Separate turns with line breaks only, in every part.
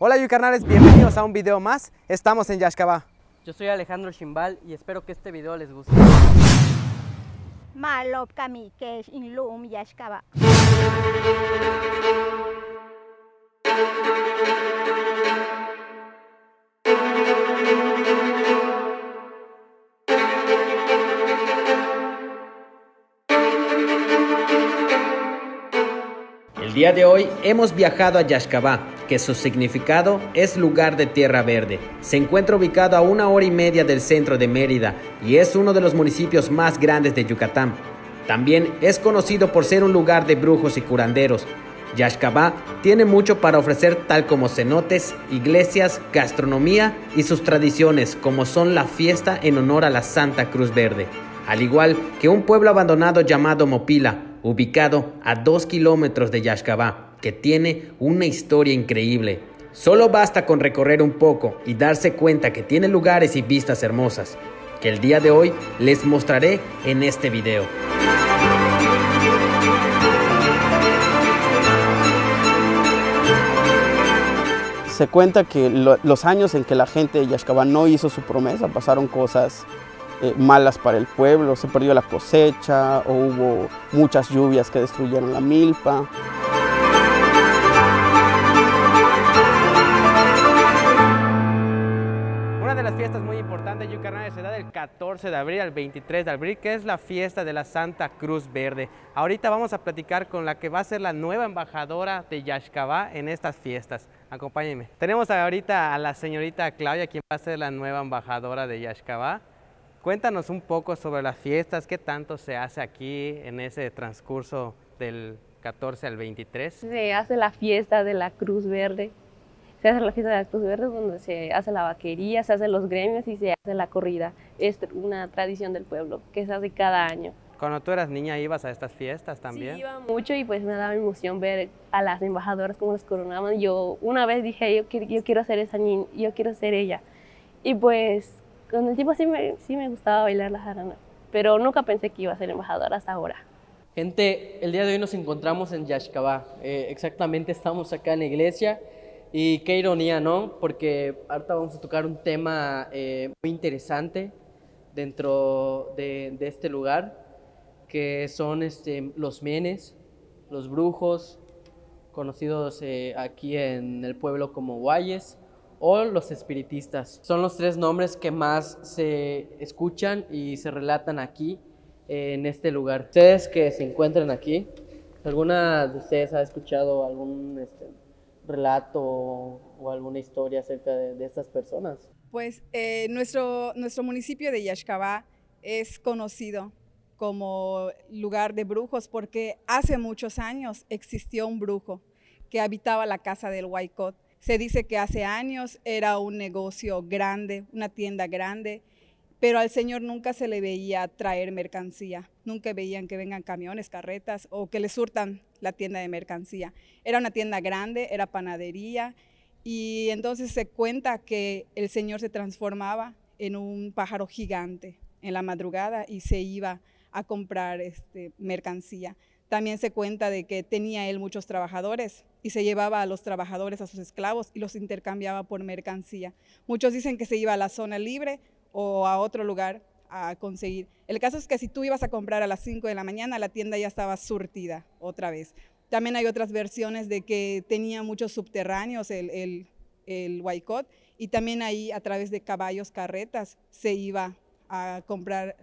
Hola carnales, bienvenidos a un video más. Estamos en Yashkaba. Yo soy Alejandro Shimbal y
espero que este video les guste.
Malop Inlum
El día de hoy hemos viajado a Yashkaba que su significado es lugar de tierra verde. Se encuentra ubicado a una hora y media del centro de Mérida y es uno de los municipios más grandes de Yucatán. También es conocido por ser un lugar de brujos y curanderos. Yaxcabá tiene mucho para ofrecer tal como cenotes, iglesias, gastronomía y sus tradiciones como son la fiesta en honor a la Santa Cruz Verde, al igual que un pueblo abandonado llamado Mopila, ubicado a dos kilómetros de Yaxcabá que tiene una historia increíble. Solo basta con recorrer un poco y darse cuenta que tiene lugares y vistas hermosas, que el día de hoy les mostraré en este video.
Se cuenta que los años en que la gente de Yashkaba no hizo su promesa, pasaron cosas eh, malas para el pueblo, se perdió la cosecha o hubo muchas lluvias que destruyeron la milpa.
las fiestas muy importantes de Yucatán se da del 14 de abril al 23 de abril, que es la fiesta de la Santa Cruz Verde. Ahorita vamos a platicar con la que va a ser la nueva embajadora de Yaxcabá en estas fiestas. Acompáñenme. Tenemos ahorita a la señorita Claudia, quien va a ser la nueva embajadora de Yaxcabá. Cuéntanos un poco sobre las fiestas, qué tanto se hace aquí en ese transcurso del 14 al 23. Se hace la fiesta de la Cruz Verde se hace la fiesta de actos verdes donde se hace la vaquería, se hacen los gremios y se hace la corrida. Es una tradición del pueblo que se hace cada año. Cuando tú eras niña, ¿ibas a estas fiestas también? Sí, iba mucho y pues me daba emoción ver a las embajadoras como las coronaban. Yo una vez dije, yo, quiero, yo quiero ser esa niña, yo quiero ser ella. Y pues con el tiempo sí me, sí me gustaba bailar la jarana, pero nunca pensé que iba a ser embajadora hasta ahora.
Gente, el día de hoy nos encontramos en Yashkabá. Eh, exactamente estamos acá en la iglesia y qué ironía, ¿no? Porque ahorita vamos a tocar un tema eh, muy interesante dentro de, este lugar, que son este, los menes, los brujos, conocidos eh, aquí en el pueblo como guayes, o los espiritistas. Son los tres nombres que más se escuchan y se relatan aquí, en este lugar. Ustedes que se encuentran aquí, ¿alguna de ustedes ha escuchado algún... Este, relato o alguna historia acerca de, estas personas?
Pues eh, nuestro, nuestro municipio de Yaxcabá es conocido como lugar de brujos porque hace muchos años existió un brujo que habitaba la casa del Waikot. Se dice que hace años era un negocio grande, una tienda grande, pero al Señor nunca se le veía traer mercancía, nunca veían que vengan camiones, carretas o que le surtan la tienda de mercancía. Era una tienda grande, era panadería y entonces se cuenta que el Señor se transformaba en un pájaro gigante en la madrugada y se iba a comprar este, mercancía. También se cuenta de que tenía él muchos trabajadores y se llevaba a los trabajadores, a sus esclavos, y los intercambiaba por mercancía. Muchos dicen que se iba a la zona libre, o a otro lugar a conseguir. El caso es que si tú ibas a comprar a las 5 de la mañana, la tienda ya estaba surtida otra vez. También hay otras versiones de que tenía muchos subterráneos el, el, y también ahí a través de caballos, carretas, se iba a comprar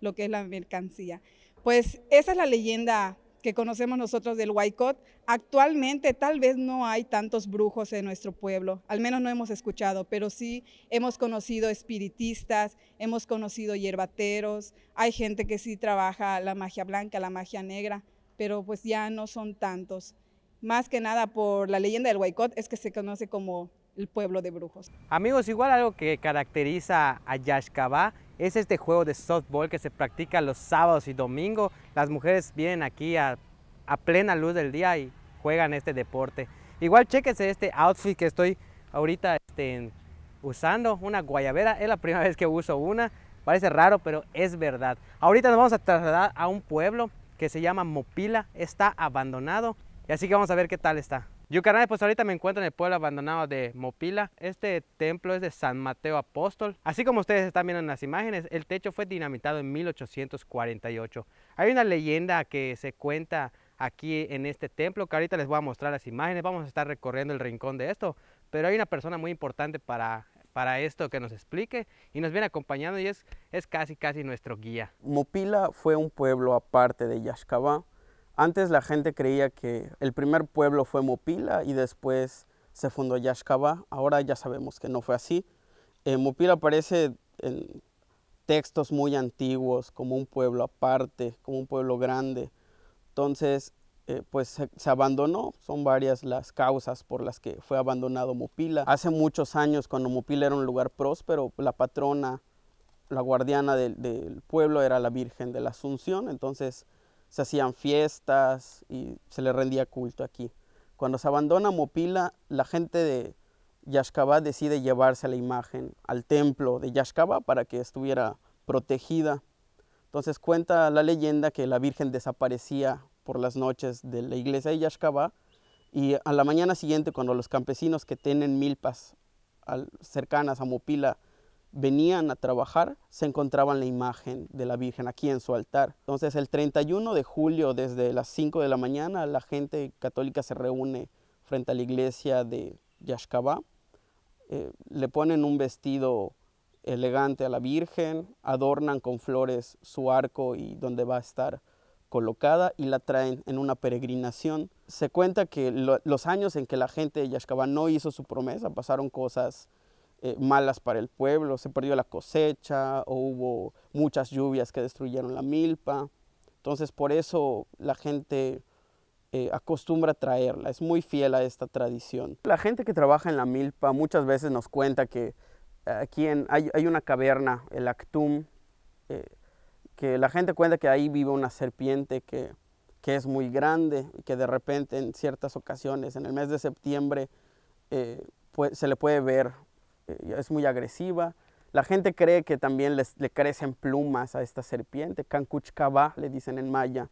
lo que es la mercancía. Pues esa es la leyenda que conocemos nosotros del Waikot, actualmente tal vez no hay tantos brujos en nuestro pueblo, al menos no hemos escuchado, pero sí hemos conocido espiritistas, hemos conocido hierbateros, hay gente que sí trabaja la magia blanca, la magia negra, pero pues ya no son tantos. Más que nada por la leyenda del Waikot es que se conoce como el pueblo de brujos.
Amigos, igual algo que caracteriza a Yashkaba es este juego de softball que se practica los sábados y domingos. Las mujeres vienen aquí a, plena luz del día y juegan este deporte. Igual chequense este outfit que estoy ahorita este, usando, una guayabera. Es la primera vez que uso una. Parece raro, pero es verdad. Ahorita nos vamos a trasladar a un pueblo que se llama Mopila. Está abandonado. Y así que vamos a ver qué tal está carnal, pues ahorita me encuentro en el pueblo abandonado de Mopila. Este templo es de San Mateo Apóstol. Así como ustedes están viendo en las imágenes, el techo fue dinamitado en 1848. Hay una leyenda que se cuenta aquí en este templo, que ahorita les voy a mostrar las imágenes. Vamos a estar recorriendo el
rincón de esto.
Pero hay una persona muy importante para para esto que nos explique y nos viene acompañando y es, es casi casi nuestro guía.
Mopila fue un pueblo aparte de Yaxcabá antes la gente creía que el primer pueblo fue Mopila y después se fundó Yashkaba. Ahora ya sabemos que no fue así. Eh, Mopila aparece en textos muy antiguos como un pueblo aparte, como un pueblo grande. Entonces, eh, pues se, abandonó. Son varias las causas por las que fue abandonado Mopila. Hace muchos años, cuando Mopila era un lugar próspero, la patrona, la guardiana del, del pueblo era la Virgen de la Asunción. Entonces, se hacían fiestas y se le rendía culto aquí. Cuando se abandona Mopila, la gente de Yashkabá decide llevarse a la imagen al templo de Yashkabá para que estuviera protegida. Entonces cuenta la leyenda que la Virgen desaparecía por las noches de la iglesia de Yashkabá y a la mañana siguiente cuando los campesinos que tienen milpas cercanas a Mopila venían a trabajar se encontraban la imagen de la Virgen aquí en su altar. Entonces el 31 de julio desde las 5 de la mañana la gente católica se reúne frente a la iglesia de Yashkabá, eh, le ponen un vestido elegante a la Virgen, adornan con flores su arco y donde va a estar colocada y la traen en una peregrinación. Se cuenta que los años en que la gente de Yashkabá no hizo su promesa, pasaron cosas eh, malas para el pueblo, se perdió la cosecha o hubo muchas lluvias que destruyeron la milpa. Entonces por eso la gente eh, acostumbra a traerla, es muy fiel a esta tradición. La gente que trabaja en la milpa muchas veces nos cuenta que eh, aquí hay, una caverna, el Actum, que la gente cuenta que ahí vive una serpiente que, es muy grande y que de repente en ciertas ocasiones, en el mes de septiembre, se le puede ver eh, es muy agresiva. La gente cree que también le crecen plumas a esta serpiente, le dicen en maya.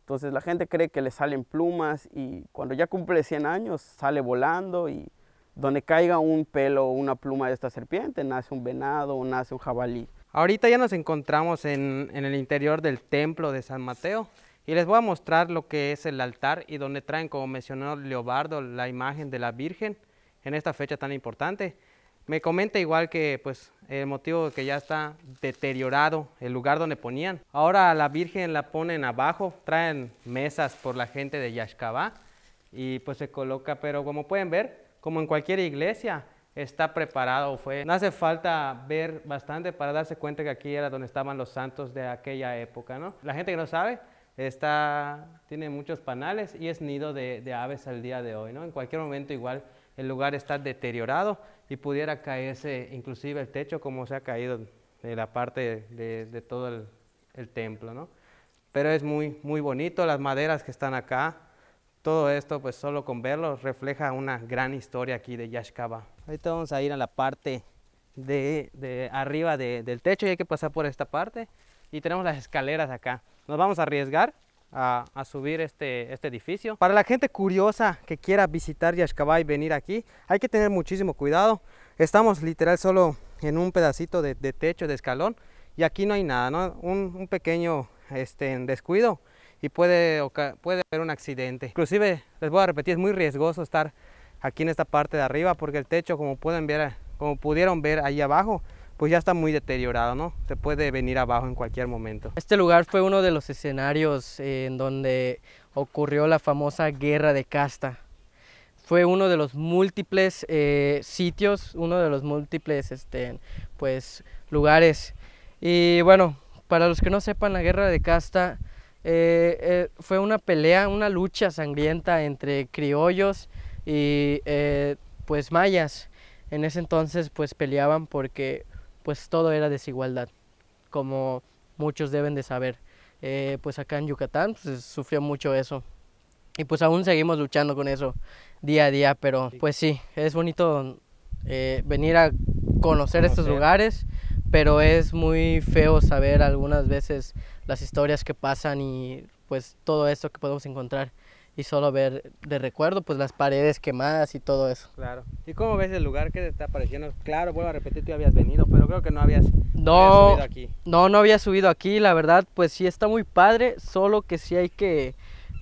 Entonces la gente cree que le salen plumas y cuando ya cumple 100 años sale volando y donde caiga un pelo o una pluma de esta serpiente nace un venado o nace un jabalí.
Ahorita ya nos encontramos en, en el interior del templo de San Mateo y les voy a mostrar lo que es el altar y donde traen, como mencionó Leobardo, la imagen de la Virgen en esta fecha tan importante. Me comenta igual que pues el motivo de que ya está deteriorado el lugar donde ponían. Ahora la Virgen la ponen abajo, traen mesas por la gente de Yashkabá y pues se coloca, pero como pueden ver, como en cualquier iglesia, está preparado, fue. No hace falta ver bastante para darse cuenta que aquí era donde estaban los santos de aquella época, ¿no? La gente que no sabe, está, tiene muchos panales y es nido de, de aves al día de hoy, ¿no? En cualquier momento igual el lugar está deteriorado y pudiera caerse inclusive el techo como se ha caído de la parte de, todo el, templo, ¿no? Pero es muy, muy bonito, las maderas que están acá, todo esto pues solo con verlo refleja una gran historia aquí de Yashkaba. Ahorita vamos a ir a la parte de, de arriba del techo y hay que pasar por esta parte y tenemos las escaleras acá. Nos vamos a arriesgar a, subir este, este edificio. Para la gente curiosa que quiera visitar Yaxcabá y venir aquí, hay que tener muchísimo cuidado. Estamos literal solo en un pedacito de, techo, de escalón, y aquí no hay nada, Un, pequeño este, descuido y puede, puede haber un accidente. Inclusive, les voy a repetir, es muy riesgoso estar aquí en esta parte de arriba porque el techo, como pueden ver, como pudieron ver ahí abajo, pues ya está muy deteriorado, ¿no? Se puede venir abajo en cualquier momento. Este lugar fue uno de los escenarios
eh, en donde ocurrió la famosa guerra de casta. Fue uno de los múltiples eh, sitios, uno de los múltiples este, pues, lugares. Y bueno, para los que no sepan, la guerra de casta eh, fue una pelea, una lucha sangrienta entre criollos y pues mayas. En ese entonces pues peleaban porque pues todo era desigualdad, como muchos deben de saber. Eh, pues acá en Yucatán pues, sufrió mucho eso. Y pues aún seguimos luchando con eso día a día, pero pues sí, es bonito eh, venir a conocer estos lugares, pero es muy feo saber algunas veces las historias que pasan y pues todo esto que podemos encontrar y solo ver de recuerdo pues las paredes quemadas y
todo eso. Claro. ¿Y cómo ves el lugar que te está apareciendo Claro, vuelvo a repetir, tú habías venido, creo que no habías, no, subido aquí.
No, no había subido aquí, la verdad, pues sí está muy padre, solo que sí hay que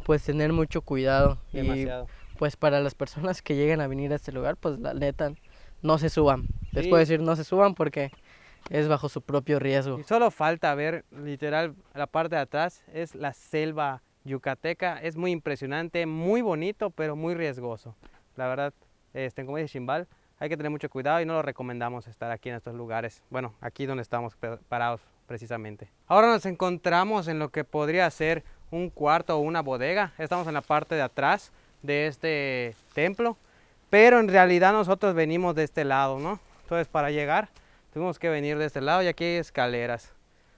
pues tener mucho cuidado. Demasiado. Y pues para las personas que lleguen a venir a este lugar, pues la neta, no se suban. Les puedo decir no se suban porque es bajo su propio riesgo.
solo falta ver, literal, la parte de atrás es la selva yucateca. Es muy impresionante, muy bonito, pero muy riesgoso. La verdad, este, como dice Chimbal, hay que tener mucho cuidado y no lo recomendamos estar aquí en estos lugares. Bueno, aquí donde estamos parados precisamente. Ahora nos encontramos en lo que podría ser un cuarto o una bodega. Estamos en la parte de atrás de este templo, pero en realidad nosotros venimos de este lado, ¿no? Entonces para llegar tuvimos que venir de este lado y aquí hay escaleras.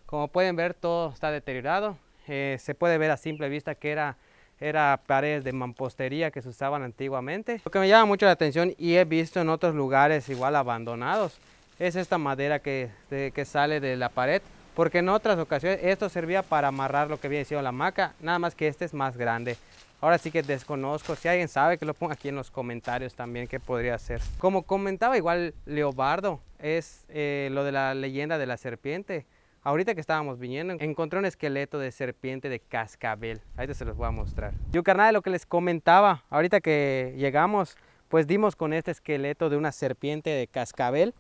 Como pueden ver todo está deteriorado. Eh, se puede ver a simple vista que era era paredes de mampostería que se usaban antiguamente. Lo que me llama mucho la atención y he visto en otros lugares igual abandonados es esta madera que, que sale de la pared, porque en otras ocasiones esto servía para amarrar lo que había sido la maca, nada más que este es más grande. Ahora sí que desconozco, si alguien sabe que lo ponga aquí en los comentarios también que podría ser. Como comentaba igual Leobardo, es eh, lo de la leyenda de la serpiente. Ahorita que estábamos viniendo, encontré un esqueleto de serpiente de cascabel. Ahorita se los voy a mostrar. Yo, carnal, lo que les comentaba, ahorita que llegamos, pues dimos con este esqueleto de una serpiente de cascabel.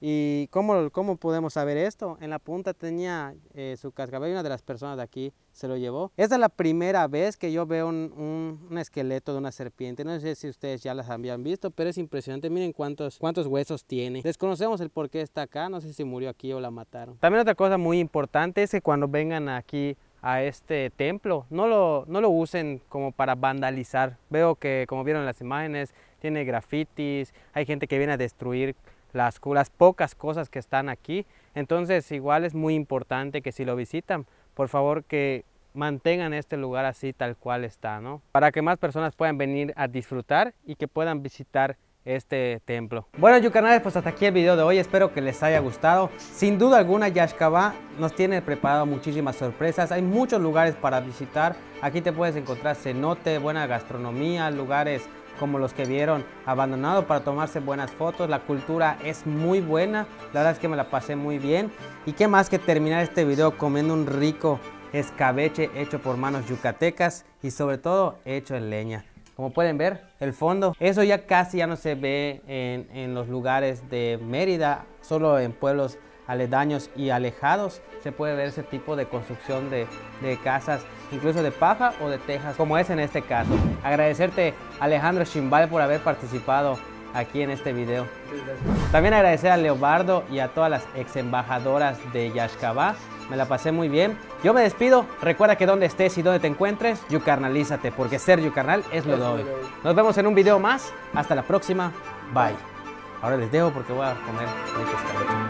¿Y cómo, cómo podemos saber esto? En la punta tenía eh, su cascabel y una de las personas de aquí se lo llevó. Esta es la primera vez que yo veo un, un, esqueleto de una serpiente. No sé si ustedes ya las habían visto, pero es impresionante. Miren cuántos, cuántos huesos tiene. Desconocemos el por qué está acá. No sé si murió aquí o la mataron. También otra cosa muy importante es que cuando vengan aquí a este templo. No lo, no lo usen como para vandalizar. Veo que, como vieron en las imágenes, tiene grafitis, hay gente que viene a destruir las, pocas cosas que están aquí. Entonces igual es muy importante que si lo visitan, por favor que mantengan este lugar así tal cual está, ¿no? Para que más personas puedan venir a disfrutar y que puedan visitar este templo. Bueno yucanales, pues hasta aquí el video de hoy, espero que les haya gustado. Sin duda alguna Yashkaba nos tiene preparado muchísimas sorpresas, hay muchos lugares para visitar, aquí te puedes encontrar cenote, buena gastronomía, lugares como los que vieron, abandonado para tomarse buenas fotos. La cultura es muy buena, la verdad es que me la pasé muy bien. Y qué más que terminar este video comiendo un rico escabeche hecho por manos yucatecas y sobre todo hecho en leña. Como pueden ver, el fondo, eso ya casi ya no se ve en, los lugares de Mérida, solo en pueblos aledaños y alejados se puede ver ese tipo de construcción de, de casas incluso de paja o de tejas, como es en este caso. Agradecerte Alejandro Chimbal por haber participado aquí en este video. También agradecer a Leobardo y a todas las ex embajadoras de Yashkabá. Me la pasé muy bien. Yo me despido. Recuerda que donde estés y donde te encuentres, yucarnalízate, porque ser yucarnal es lo de Nos vemos en un video más. Hasta la próxima. Bye. Ahora les dejo porque voy a comer